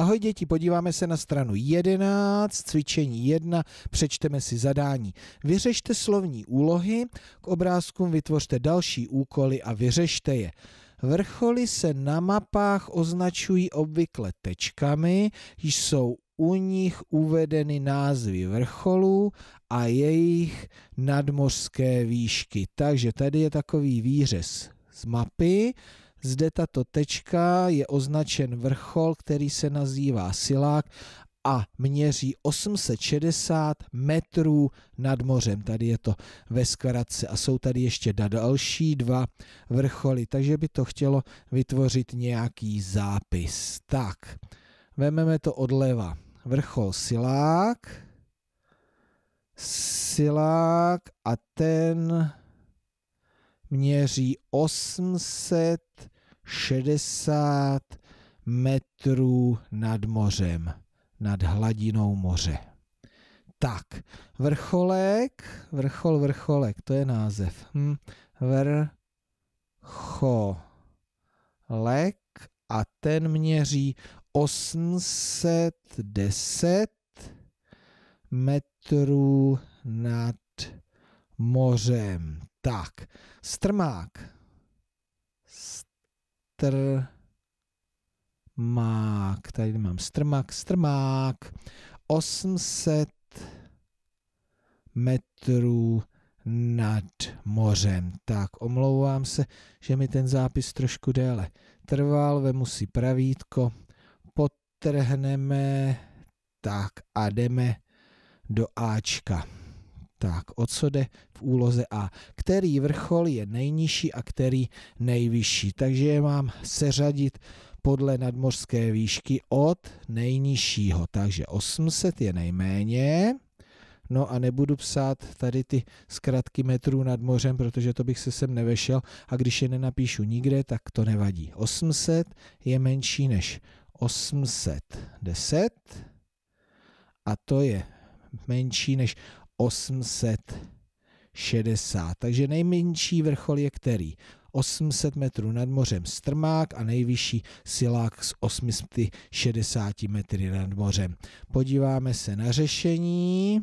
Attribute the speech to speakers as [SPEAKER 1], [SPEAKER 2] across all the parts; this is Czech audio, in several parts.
[SPEAKER 1] Ahoj děti, podíváme se na stranu 11, cvičení 1, přečteme si zadání. Vyřešte slovní úlohy, k obrázkům vytvořte další úkoly a vyřešte je. Vrcholy se na mapách označují obvykle tečkami, jsou u nich uvedeny názvy vrcholů a jejich nadmořské výšky. Takže tady je takový výřez z mapy, zde tato tečka je označen vrchol, který se nazývá Silák a měří 860 metrů nad mořem. Tady je to ve zkratce a jsou tady ještě další dva vrcholy, takže by to chtělo vytvořit nějaký zápis. Tak, vememe to odleva. Vrchol Silák, Silák a ten měří 860 metrů nad mořem, nad hladinou moře. Tak, vrcholek, vrchol, vrcholek, to je název. Hm. Vrcholek a ten měří 810 metrů nad mořem. Tak, strmák. Strmák. Tady mám strmák, strmák. 800 metrů nad mořem. Tak, omlouvám se, že mi ten zápis trošku déle trval. Vemu si pravítko, potrhneme tak a jdeme do Ačka tak o co jde v úloze A, který vrchol je nejnižší a který nejvyšší. Takže je mám seřadit podle nadmořské výšky od nejnižšího. Takže 800 je nejméně. No a nebudu psát tady ty zkratky metrů nad mořem, protože to bych se sem nevešel a když je nenapíšu nikde, tak to nevadí. 800 je menší než 810 a to je menší než 860. Takže nejmenší vrchol je který? 800 metrů nad mořem Strmák a nejvyšší Silák s 860 metry nad mořem. Podíváme se na řešení.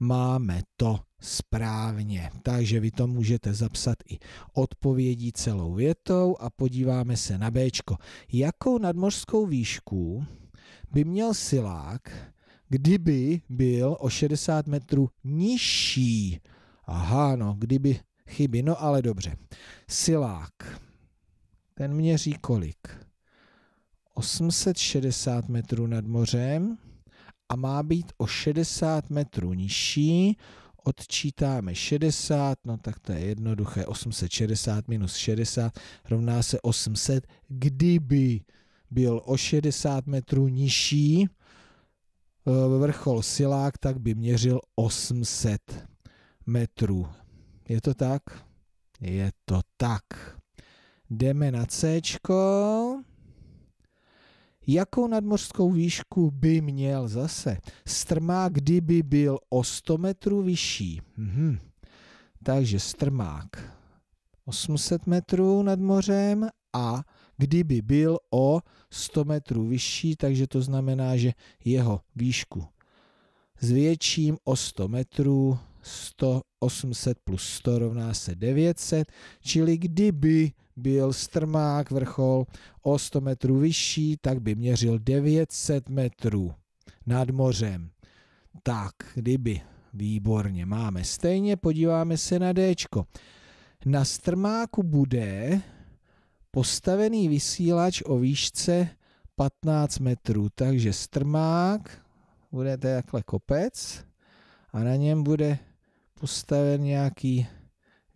[SPEAKER 1] Máme to správně. Takže vy to můžete zapsat i odpovědí celou větou a podíváme se na B. Jakou nadmořskou výšku by měl silák, kdyby byl o 60 metrů nižší. Aha, no, kdyby chyby, no ale dobře. Silák, ten měří kolik? 860 metrů nad mořem a má být o 60 metrů nižší. Odčítáme 60, no tak to je jednoduché. 860 minus 60 rovná se 800, kdyby byl o 60 metrů nižší Eh, vrchol Silák, tak by měřil 800 metrů. Je to tak? Je to tak. Jdeme na C. Jakou nadmořskou výšku by měl zase strmák, kdyby byl o 100 metrů vyšší? Mhm. Takže strmák 800 metrů nad mořem a kdyby byl o 100 metrů vyšší, takže to znamená, že jeho výšku zvětším o 100 metrů, 100, 800 plus 100 rovná se 900, čili kdyby byl strmák vrchol o 100 metrů vyšší, tak by měřil 900 metrů nad mořem. Tak, kdyby. Výborně, máme stejně, podíváme se na D. Na strmáku bude postavený vysílač o výšce 15 metrů, takže strmák, bude jakhle kopec a na něm bude postaven nějaký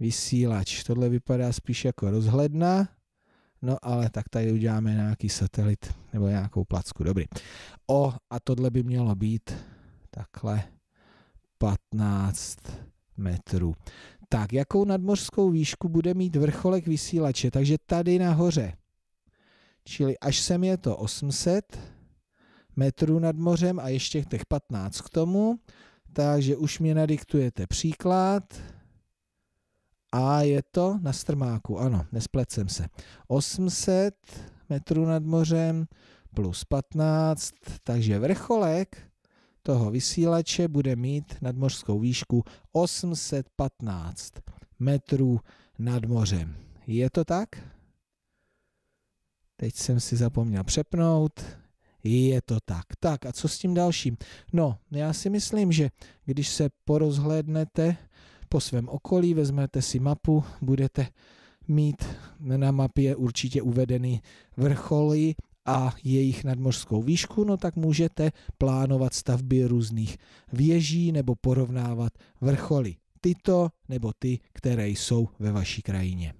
[SPEAKER 1] vysílač. Tohle vypadá spíš jako rozhledna, no ale tak tady uděláme nějaký satelit nebo nějakou placku, dobrý. O, a tohle by mělo být takhle 15 metrů. Tak, jakou nadmořskou výšku bude mít vrcholek vysílače? Takže tady nahoře. Čili až sem je to 800 metrů nad mořem a ještě těch 15 k tomu. Takže už mě nadiktujete příklad. A je to na strmáku, ano, nesplecem se. 800 metrů nad mořem plus 15, takže vrcholek toho vysílače bude mít nadmořskou výšku 815 metrů nad mořem. Je to tak? Teď jsem si zapomněl přepnout. Je to tak. Tak a co s tím dalším? No, já si myslím, že když se porozhlédnete po svém okolí, vezmete si mapu, budete mít na mapě určitě uvedený vrcholy a jejich nadmořskou výšku, no tak můžete plánovat stavby různých věží nebo porovnávat vrcholy tyto nebo ty, které jsou ve vaší krajině.